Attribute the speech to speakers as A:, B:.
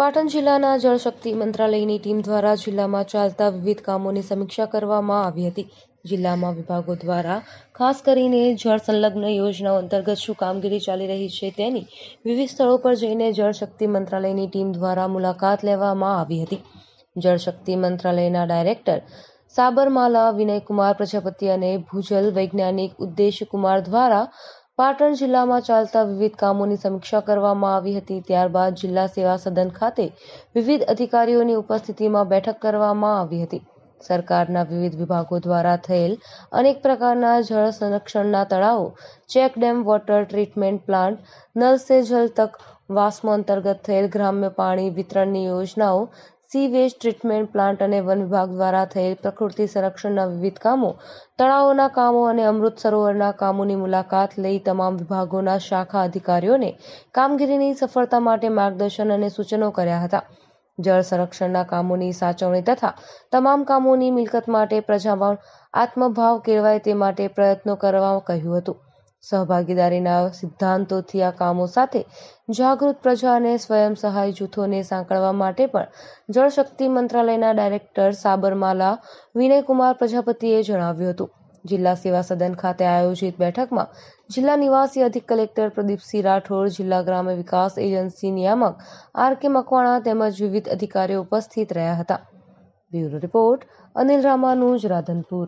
A: પાટણ જિલ્લાના જળશક્તિ મંત્રાલયની ટીમ દ્વારા જિલ્લામાં ચાલતા વિવિધ કામોની સમીક્ષા કરવામાં આવી હતી જિલ્લામાં વિભાગો દ્વારા ખાસ કરીને જળ સંલગ્ન યોજનાઓ અંતર્ગત શું કામગીરી ચાલી રહી છે તેની વિવિધ સ્થળો પર જઈને જળશક્તિ મંત્રાલયની ટીમ દ્વારા મુલાકાત લેવામાં આવી હતી જળશક્તિ મંત્રાલયના ડાયરેક્ટર સાબરમાલા વિનયકુમાર પ્રજાપતિ અને ભૂજલ વૈજ્ઞાનિક ઉદ્દેશ કુમાર દ્વારા પાટણ જિલ્લામાં ચાલતા વિવિધ કામોની સમીક્ષા કરવામાં આવી હતી ત્યારબાદ જિલ્લા સેવા સદન ખાતે વિવિધ અધિકારીઓની ઉપસ્થિતિમાં બેઠક કરવામાં આવી હતી સરકારના વિવિધ વિભાગો દ્વારા થયેલ અનેક પ્રકારના જળ સંરક્ષણના તળાવો check dam water treatment plant નલ સે જલ તક વાસ્મો અંતર્ગત થયેલ ગ્રામ્ય પાણી વિતરણની યોજનાઓ સી વેસ્ટ ટ્રીટમેન્ટ પ્લાન્ટ અને વન વિભાગ દ્વારા થયેલ પ્રકૃતિ સંરક્ષણના વિવિધ કામો તળાવોના કામો અને અમૃત સરોવરના કામોની મુલાકાત લઈ તમામ વિભાગોના શાખા અધિકારીઓને કામગીરીની સફળતા માટે માર્ગદર્શન અને સૂચનો કર્યા હતા જળ સંરક્ષણના કામોની સાચવણી તથા તમામ કામોની મિલકત માટે પ્રજામાં આત્મભાવ કેળવાય તે માટે પ્રયત્નો કરવા કહ્યું હતું સહભાગીદારીના સિદ્ધાંતોથી આ કામો સાથે જાગૃત પ્રજા અને સ્વયં સહાય જૂથોને સાંકળવા માટે પણ જળશક્તિ મંત્રાલયના ડાયરેક્ટર સાબરમાલા વિનયકુમાર પ્રજાપતિએ જણાવ્યું હતું જિલ્લા સેવા સદન ખાતે આયોજિત બેઠકમાં જિલ્લા નિવાસી અધિક કલેક્ટર પ્રદીપસિંહ રાઠોડ જિલ્લા ગ્રામ્ય વિકાસ એજન્સી નિયામક આર કે મકવાણા તેમજ વિવિધ અધિકારીઓ ઉપસ્થિત રહ્યા હતા બ્યુરો રિપોર્ટ અનિલ રામાનુજ રાધનપુર